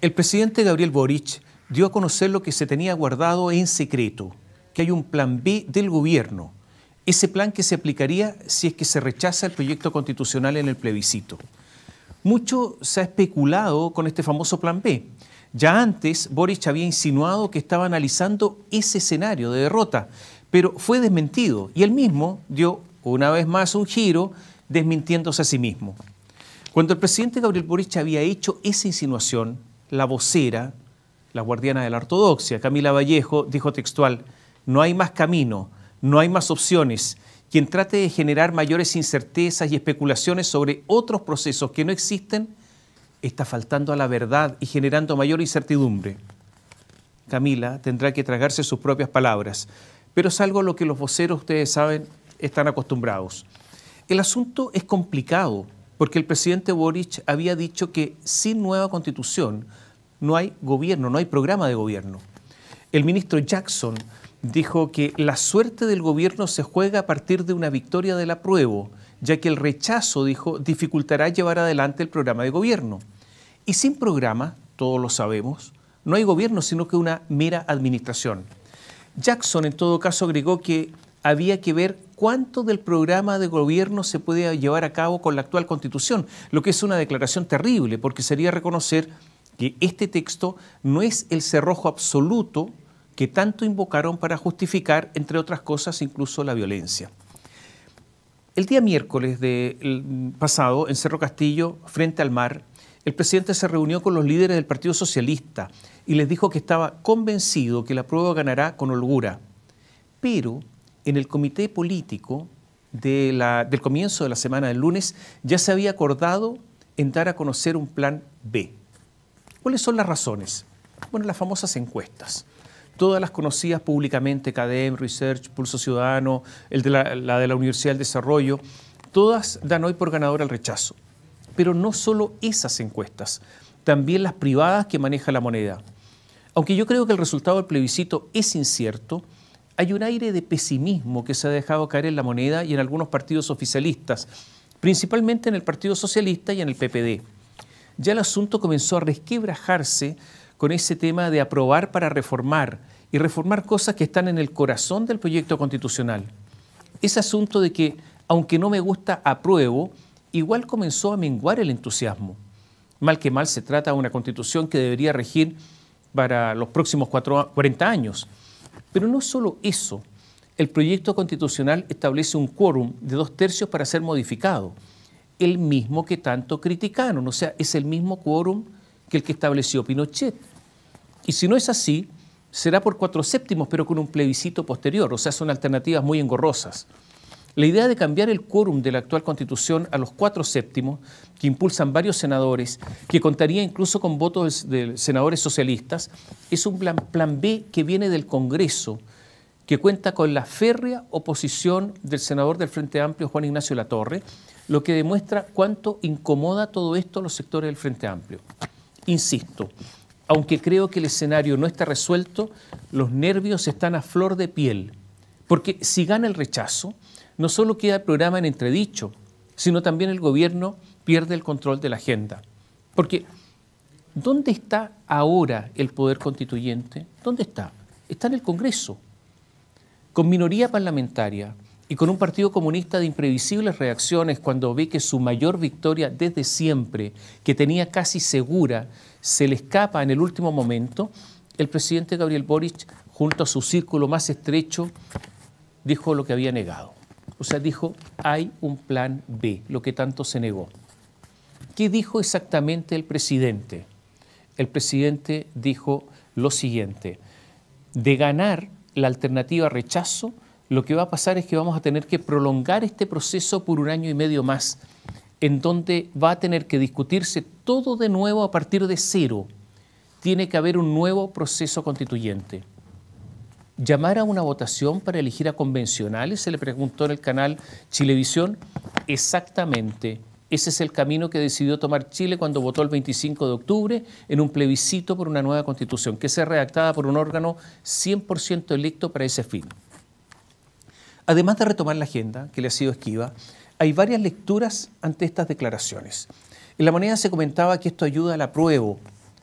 El presidente Gabriel Boric dio a conocer lo que se tenía guardado en secreto, que hay un plan B del gobierno, ese plan que se aplicaría si es que se rechaza el proyecto constitucional en el plebiscito. Mucho se ha especulado con este famoso plan B. Ya antes, Boric había insinuado que estaba analizando ese escenario de derrota, pero fue desmentido y él mismo dio una vez más un giro desmintiéndose a sí mismo. Cuando el presidente Gabriel Boric había hecho esa insinuación, la vocera, la guardiana de la ortodoxia, Camila Vallejo, dijo textual, no hay más camino, no hay más opciones. Quien trate de generar mayores incertezas y especulaciones sobre otros procesos que no existen, está faltando a la verdad y generando mayor incertidumbre. Camila tendrá que tragarse sus propias palabras, pero es algo a lo que los voceros, ustedes saben, están acostumbrados. El asunto es complicado porque el presidente Boric había dicho que sin nueva constitución no hay gobierno, no hay programa de gobierno. El ministro Jackson dijo que la suerte del gobierno se juega a partir de una victoria del apruebo, ya que el rechazo, dijo, dificultará llevar adelante el programa de gobierno. Y sin programa, todos lo sabemos, no hay gobierno, sino que una mera administración. Jackson, en todo caso, agregó que había que ver cuánto del programa de gobierno se puede llevar a cabo con la actual constitución, lo que es una declaración terrible, porque sería reconocer que este texto no es el cerrojo absoluto que tanto invocaron para justificar, entre otras cosas, incluso la violencia. El día miércoles pasado, en Cerro Castillo, frente al mar, el presidente se reunió con los líderes del Partido Socialista y les dijo que estaba convencido que la prueba ganará con holgura, pero en el comité político del comienzo de la semana del lunes ya se había acordado en dar a conocer un plan B. ¿Cuáles son las razones? Bueno, las famosas encuestas. Todas las conocidas públicamente, CADEM, Research, Pulso Ciudadano, la, de la Universidad del Desarrollo, todas dan hoy por ganador al rechazo. Pero no solo esas encuestas, también las privadas que maneja la moneda. Aunque yo creo que el resultado del plebiscito es incierto, hay un aire de pesimismo que se ha dejado caer en la moneda y en algunos partidos oficialistas, principalmente en el Partido Socialista y en el PPD. Ya el asunto comenzó a resquebrajarse con ese tema de aprobar para reformar y reformar cosas que están en el corazón del proyecto constitucional. Ese asunto de que, aunque no me gusta, apruebo, igual comenzó a menguar el entusiasmo. Mal que mal se trata de una constitución que debería regir para los próximos 40 años pero no solo eso, el proyecto constitucional establece un quórum de dos tercios para ser modificado, el mismo que tanto criticaron, o sea, es el mismo quórum que el que estableció Pinochet. Y si no es así, será por cuatro séptimos, pero con un plebiscito posterior, o sea, son alternativas muy engorrosas. La idea de cambiar el quórum de la actual constitución a los cuatro séptimos, que impulsan varios senadores, que contaría incluso con votos de senadores socialistas, es un plan, plan B que viene del Congreso, que cuenta con la férrea oposición del senador del Frente Amplio, Juan Ignacio Latorre, lo que demuestra cuánto incomoda todo esto a los sectores del Frente Amplio. Insisto, aunque creo que el escenario no está resuelto, los nervios están a flor de piel, porque si gana el rechazo, no solo queda el programa en entredicho, sino también el gobierno pierde el control de la agenda. Porque, ¿dónde está ahora el poder constituyente? ¿Dónde está? Está en el Congreso, con minoría parlamentaria y con un Partido Comunista de imprevisibles reacciones cuando ve que su mayor victoria desde siempre, que tenía casi segura, se le escapa en el último momento, el presidente Gabriel Boric, junto a su círculo más estrecho, dijo lo que había negado. O sea, dijo, hay un plan B, lo que tanto se negó. ¿Qué dijo exactamente el presidente? El presidente dijo lo siguiente, de ganar la alternativa rechazo, lo que va a pasar es que vamos a tener que prolongar este proceso por un año y medio más, en donde va a tener que discutirse todo de nuevo a partir de cero. Tiene que haber un nuevo proceso constituyente llamar a una votación para elegir a convencionales, se le preguntó en el canal Chilevisión. Exactamente. Ese es el camino que decidió tomar Chile cuando votó el 25 de octubre en un plebiscito por una nueva constitución, que se redactada por un órgano 100% electo para ese fin. Además de retomar la agenda, que le ha sido esquiva, hay varias lecturas ante estas declaraciones. En la moneda se comentaba que esto ayuda al apruebo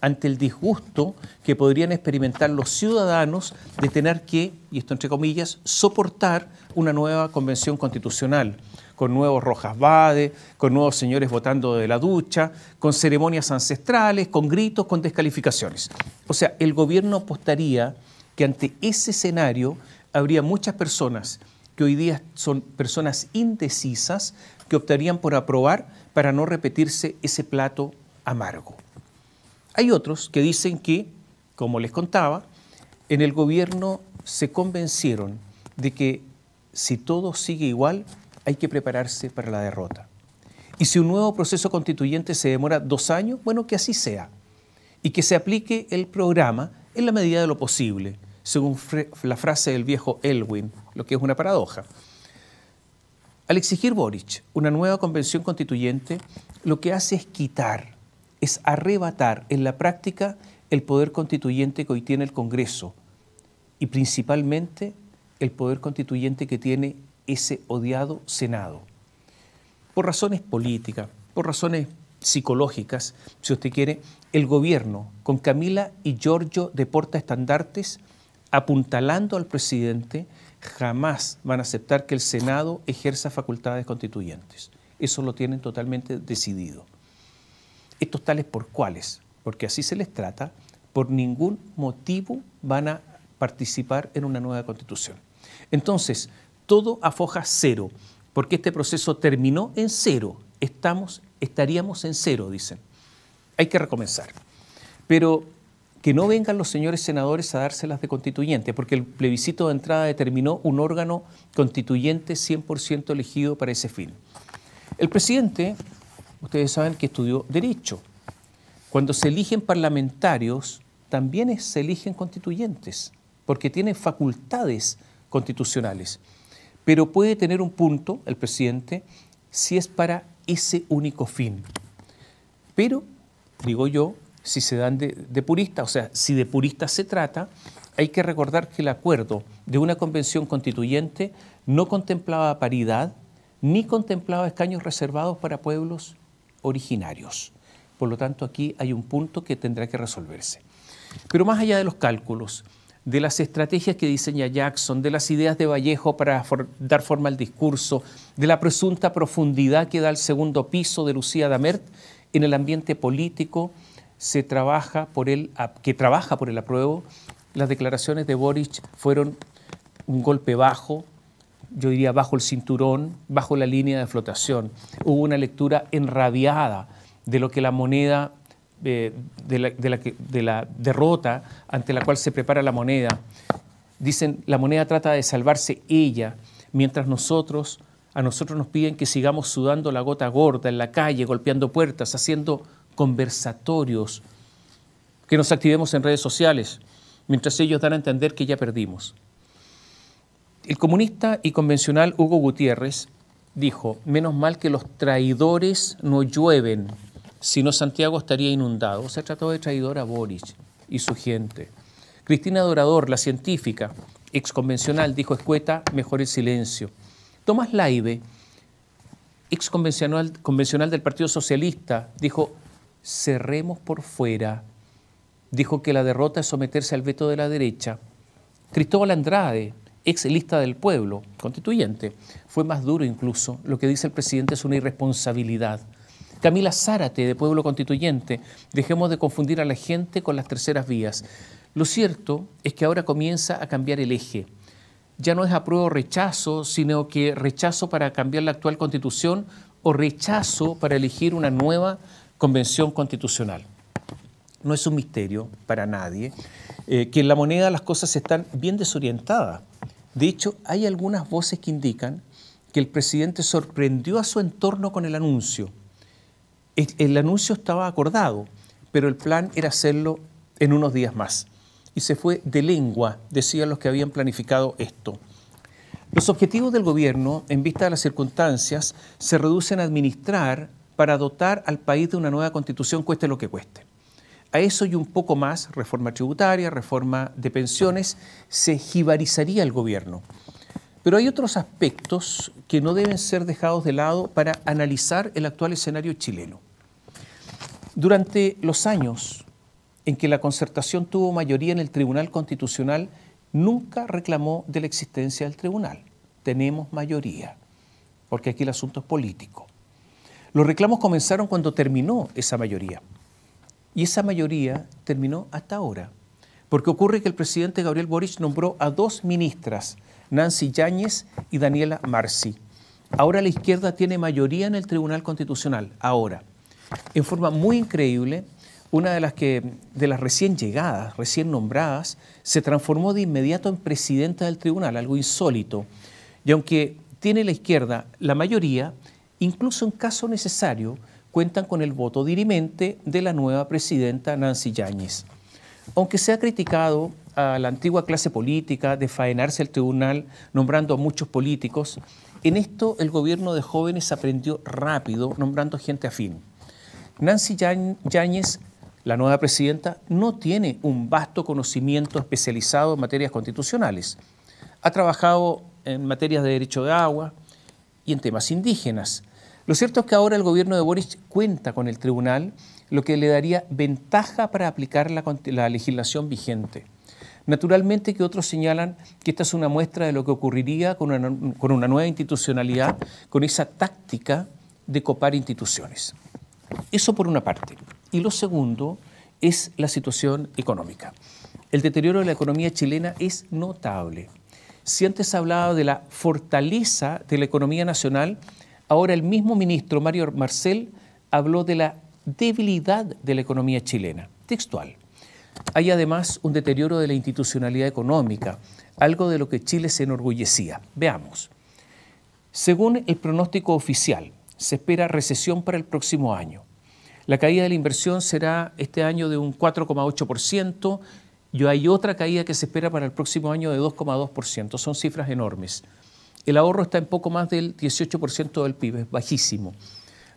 ante el disgusto que podrían experimentar los ciudadanos de tener que, y esto entre comillas, soportar una nueva convención constitucional, con nuevos Rojas Bade, con nuevos señores votando de la ducha, con ceremonias ancestrales, con gritos, con descalificaciones. O sea, el gobierno apostaría que ante ese escenario habría muchas personas que hoy día son personas indecisas que optarían por aprobar para no repetirse ese plato amargo. Hay otros que dicen que, como les contaba, en el gobierno se convencieron de que si todo sigue igual, hay que prepararse para la derrota. Y si un nuevo proceso constituyente se demora dos años, bueno, que así sea. Y que se aplique el programa en la medida de lo posible, según la frase del viejo Elwin, lo que es una paradoja. Al exigir Boric una nueva convención constituyente, lo que hace es quitar es arrebatar en la práctica el poder constituyente que hoy tiene el Congreso y principalmente el poder constituyente que tiene ese odiado Senado. Por razones políticas, por razones psicológicas, si usted quiere, el gobierno, con Camila y Giorgio de Porta Estandartes, apuntalando al presidente, jamás van a aceptar que el Senado ejerza facultades constituyentes. Eso lo tienen totalmente decidido estos tales por cuáles, porque así se les trata, por ningún motivo van a participar en una nueva constitución. Entonces, todo afoja cero, porque este proceso terminó en cero, estamos, estaríamos en cero, dicen. Hay que recomenzar. Pero que no vengan los señores senadores a dárselas de constituyente, porque el plebiscito de entrada determinó un órgano constituyente 100% elegido para ese fin. El presidente ustedes saben que estudió Derecho. Cuando se eligen parlamentarios, también se eligen constituyentes, porque tienen facultades constitucionales. Pero puede tener un punto, el presidente, si es para ese único fin. Pero, digo yo, si se dan de, purista, o sea, si de purista se trata, hay que recordar que el acuerdo de una convención constituyente no contemplaba paridad ni contemplaba escaños reservados para pueblos originarios. Por lo tanto, aquí hay un punto que tendrá que resolverse. Pero más allá de los cálculos, de las estrategias que diseña Jackson, de las ideas de Vallejo para dar forma al discurso, de la presunta profundidad que da el segundo piso de Lucía Damert, en el ambiente político se trabaja por el, que trabaja por el apruebo, las declaraciones de Boric fueron un golpe bajo, yo diría bajo el cinturón, bajo la línea de flotación. Hubo una lectura enrabiada de lo que la moneda, eh, de la derrota ante la cual se prepara la moneda. Dicen, la moneda trata de salvarse ella, mientras nosotros, a nosotros nos piden que sigamos sudando la gota gorda en la calle, golpeando puertas, haciendo conversatorios, que nos activemos en redes sociales, mientras ellos dan a entender que ya perdimos. El comunista y convencional Hugo Gutiérrez dijo, menos mal que los traidores no llueven, sino Santiago estaría inundado. Se tratado de traidor a Boric y su gente. Cristina Dorador, la científica, convencional, dijo escueta, mejor el silencio. Tomás Laibe, ex convencional del Partido Socialista, dijo, cerremos por fuera. Dijo que la derrota es someterse al veto de la derecha. Cristóbal Andrade, ex lista del pueblo constituyente. Fue más duro incluso. Lo que dice el presidente es una irresponsabilidad. Camila Zárate, de Pueblo Constituyente, dejemos de confundir a la gente con las terceras vías. Lo cierto es que ahora comienza a cambiar el eje. Ya no es apruebo o rechazo, sino que rechazo para cambiar la actual constitución o rechazo para elegir una nueva convención constitucional. No es un misterio para nadie eh, que en la moneda las cosas están bien desorientadas. De hecho, hay algunas voces que indican que el presidente sorprendió a su entorno con el anuncio. El, anuncio estaba acordado, pero el plan era hacerlo en unos días más. Y se fue de lengua, decían los que habían planificado esto. Los objetivos del gobierno, en vista de las circunstancias, se reducen a administrar para dotar al país de una nueva constitución, cueste lo que cueste. A eso y un poco más, reforma tributaria, reforma de pensiones, se jibarizaría el gobierno. Pero hay otros aspectos que no deben ser dejados de lado para analizar el actual escenario chileno. Durante los años en que la concertación tuvo mayoría en el Tribunal Constitucional, nunca reclamó de la existencia del tribunal. Tenemos mayoría, porque aquí el asunto es político. Los reclamos comenzaron cuando terminó esa mayoría. Y esa mayoría terminó hasta ahora. Porque ocurre que el presidente Gabriel Boric nombró a dos ministras, Nancy Yáñez y Daniela Marci. Ahora la izquierda tiene mayoría en el Tribunal Constitucional, ahora. En forma muy increíble, una de las, que, de las recién llegadas, recién nombradas, se transformó de inmediato en presidenta del tribunal, algo insólito. Y aunque tiene la izquierda la mayoría, incluso en caso necesario, cuentan con el voto dirimente de la nueva presidenta Nancy Yáñez. Aunque se ha criticado a la antigua clase política de faenarse el tribunal nombrando a muchos políticos, en esto el gobierno de jóvenes aprendió rápido nombrando gente afín. Nancy Yáñez, la nueva presidenta, no tiene un vasto conocimiento especializado en materias constitucionales. Ha trabajado en materias de derecho de agua y en temas indígenas, lo cierto es que ahora el gobierno de Boric cuenta con el tribunal, lo que le daría ventaja para aplicar la, legislación vigente. Naturalmente que otros señalan que esta es una muestra de lo que ocurriría con una, con una nueva institucionalidad, con esa táctica de copar instituciones. Eso por una parte. Y lo segundo es la situación económica. El deterioro de la economía chilena es notable. Si antes hablaba de la fortaleza de la economía nacional, Ahora el mismo ministro Mario Marcel habló de la debilidad de la economía chilena, textual. Hay además un deterioro de la institucionalidad económica, algo de lo que Chile se enorgullecía. Veamos. Según el pronóstico oficial, se espera recesión para el próximo año. La caída de la inversión será este año de un 4,8% y hay otra caída que se espera para el próximo año de 2,2%. Son cifras enormes. El ahorro está en poco más del 18% del PIB, es bajísimo.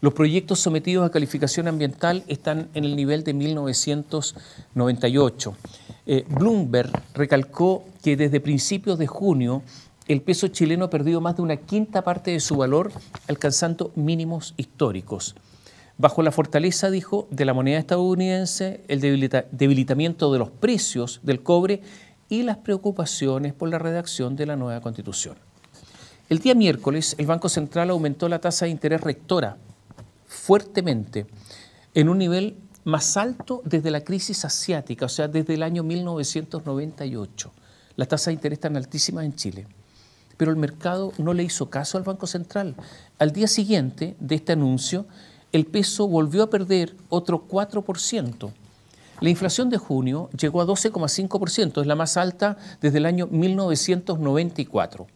Los proyectos sometidos a calificación ambiental están en el nivel de 1998. Eh, Bloomberg recalcó que desde principios de junio el peso chileno ha perdido más de una quinta parte de su valor, alcanzando mínimos históricos. Bajo la fortaleza, dijo, de la moneda estadounidense, el debilitamiento de los precios del cobre y las preocupaciones por la redacción de la nueva constitución. El día miércoles, el Banco Central aumentó la tasa de interés rectora fuertemente, en un nivel más alto desde la crisis asiática, o sea, desde el año 1998. La tasa de interés tan altísima en Chile. Pero el mercado no le hizo caso al Banco Central. Al día siguiente de este anuncio, el peso volvió a perder otro 4%. La inflación de junio llegó a 12,5%, es la más alta desde el año 1994.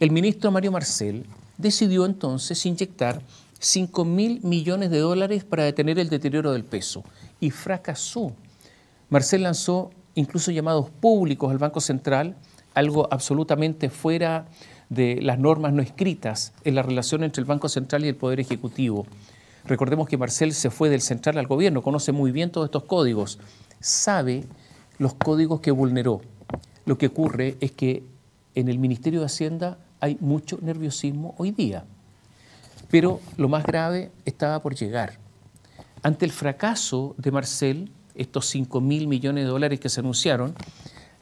El ministro Mario Marcel decidió entonces inyectar 5 mil millones de dólares para detener el deterioro del peso y fracasó. Marcel lanzó incluso llamados públicos al Banco Central, algo absolutamente fuera de las normas no escritas en la relación entre el Banco Central y el Poder Ejecutivo. Recordemos que Marcel se fue del central al gobierno, conoce muy bien todos estos códigos, sabe los códigos que vulneró. Lo que ocurre es que en el Ministerio de Hacienda hay mucho nerviosismo hoy día. Pero lo más grave estaba por llegar. Ante el fracaso de Marcel, estos 5 mil millones de dólares que se anunciaron,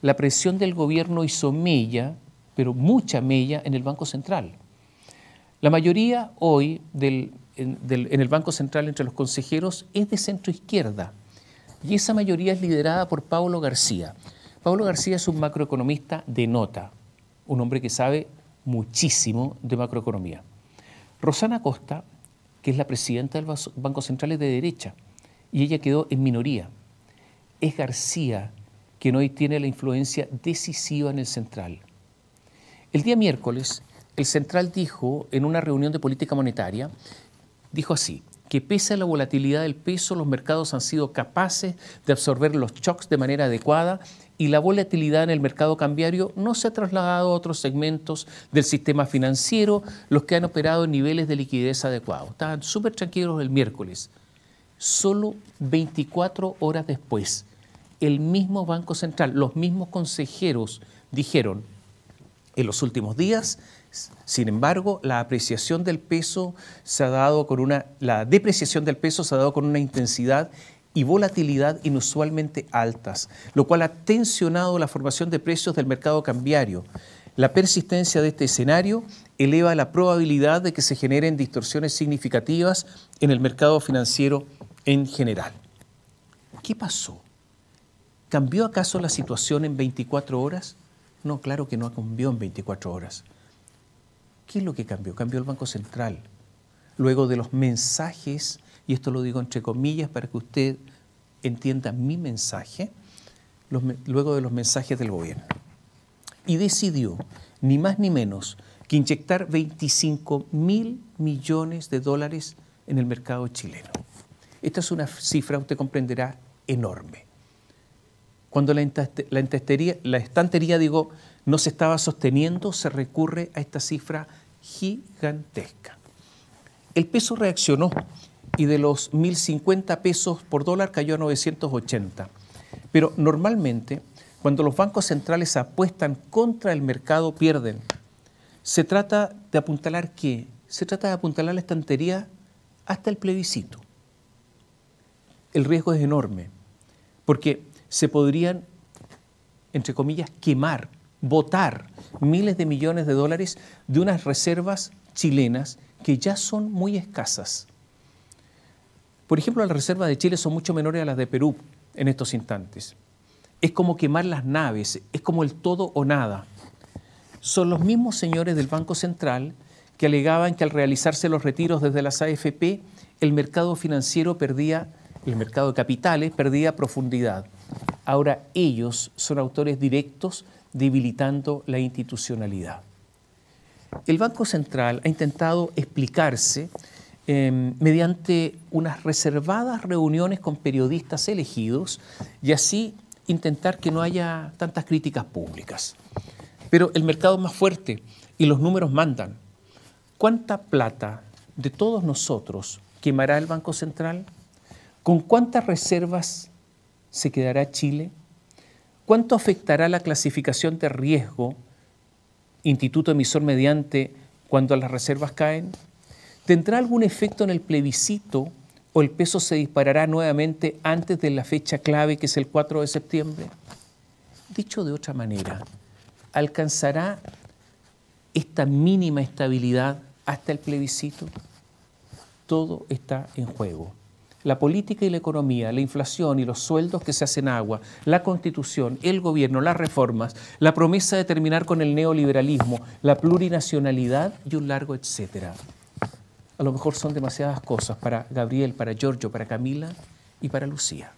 la presión del gobierno hizo mella, pero mucha mella, en el Banco Central. La mayoría hoy en, en el Banco Central entre los consejeros es de centro izquierda y esa mayoría es liderada por Pablo García. Pablo García es un macroeconomista de nota, un hombre que sabe muchísimo de macroeconomía. Rosana Costa, que es la presidenta del Banco Central, de derecha y ella quedó en minoría. Es García quien hoy tiene la influencia decisiva en el Central. El día miércoles, el Central dijo en una reunión de política monetaria, dijo así, que pese a la volatilidad del peso, los mercados han sido capaces de absorber los shocks de manera adecuada y la volatilidad en el mercado cambiario no se ha trasladado a otros segmentos del sistema financiero, los que han operado en niveles de liquidez adecuados. Estaban súper tranquilos el miércoles. Solo 24 horas después, el mismo Banco Central, los mismos consejeros dijeron, en los últimos días, sin embargo, la apreciación del peso se ha dado con una, la depreciación del peso se ha dado con una intensidad y volatilidad inusualmente altas, lo cual ha tensionado la formación de precios del mercado cambiario. La persistencia de este escenario eleva la probabilidad de que se generen distorsiones significativas en el mercado financiero en general. ¿Qué pasó? ¿Cambió acaso la situación en 24 horas? No, claro que no cambió en 24 horas. ¿Qué es lo que cambió? Cambió el Banco Central. Luego de los mensajes, y esto lo digo entre comillas para que usted entienda mi mensaje, luego de los mensajes del gobierno. Y decidió, ni más ni menos, que inyectar 25 mil millones de dólares en el mercado chileno. Esta es una cifra, usted comprenderá, enorme. Cuando la, estantería digo, no se estaba sosteniendo, se recurre a esta cifra gigantesca. El peso reaccionó y de los 1.050 pesos por dólar cayó a 980. Pero normalmente, cuando los bancos centrales apuestan contra el mercado, pierden. Se trata de apuntalar qué? Se trata de apuntalar la estantería hasta el plebiscito. El riesgo es enorme, porque se podrían, entre comillas, quemar, votar miles de millones de dólares de unas reservas chilenas que ya son muy escasas. Por ejemplo, las reservas de Chile son mucho menores a las de Perú en estos instantes. Es como quemar las naves, es como el todo o nada. Son los mismos señores del Banco Central que alegaban que al realizarse los retiros desde las AFP, el mercado financiero perdía, el mercado de capitales perdía profundidad ahora ellos son autores directos debilitando la institucionalidad. El Banco Central ha intentado explicarse em, mediante unas reservadas reuniones con periodistas elegidos y así intentar que no haya tantas críticas públicas. Pero el mercado es más fuerte y los números mandan. ¿Cuánta plata de todos nosotros quemará el Banco Central? ¿Con cuántas reservas se quedará Chile? ¿Cuánto afectará la clasificación de riesgo instituto emisor mediante cuando las reservas caen? ¿Tendrá algún efecto en el plebiscito o el peso se disparará nuevamente antes de la fecha clave que es el 4 de septiembre? Dicho de otra manera, ¿alcanzará esta mínima estabilidad hasta el plebiscito? Todo está en juego la política y la economía, la inflación y los sueldos que se hacen agua, la constitución, el gobierno, las reformas, la promesa de terminar con el neoliberalismo, la plurinacionalidad y un largo etcétera. A lo mejor son demasiadas cosas para Gabriel, para Giorgio, para Camila y para Lucía.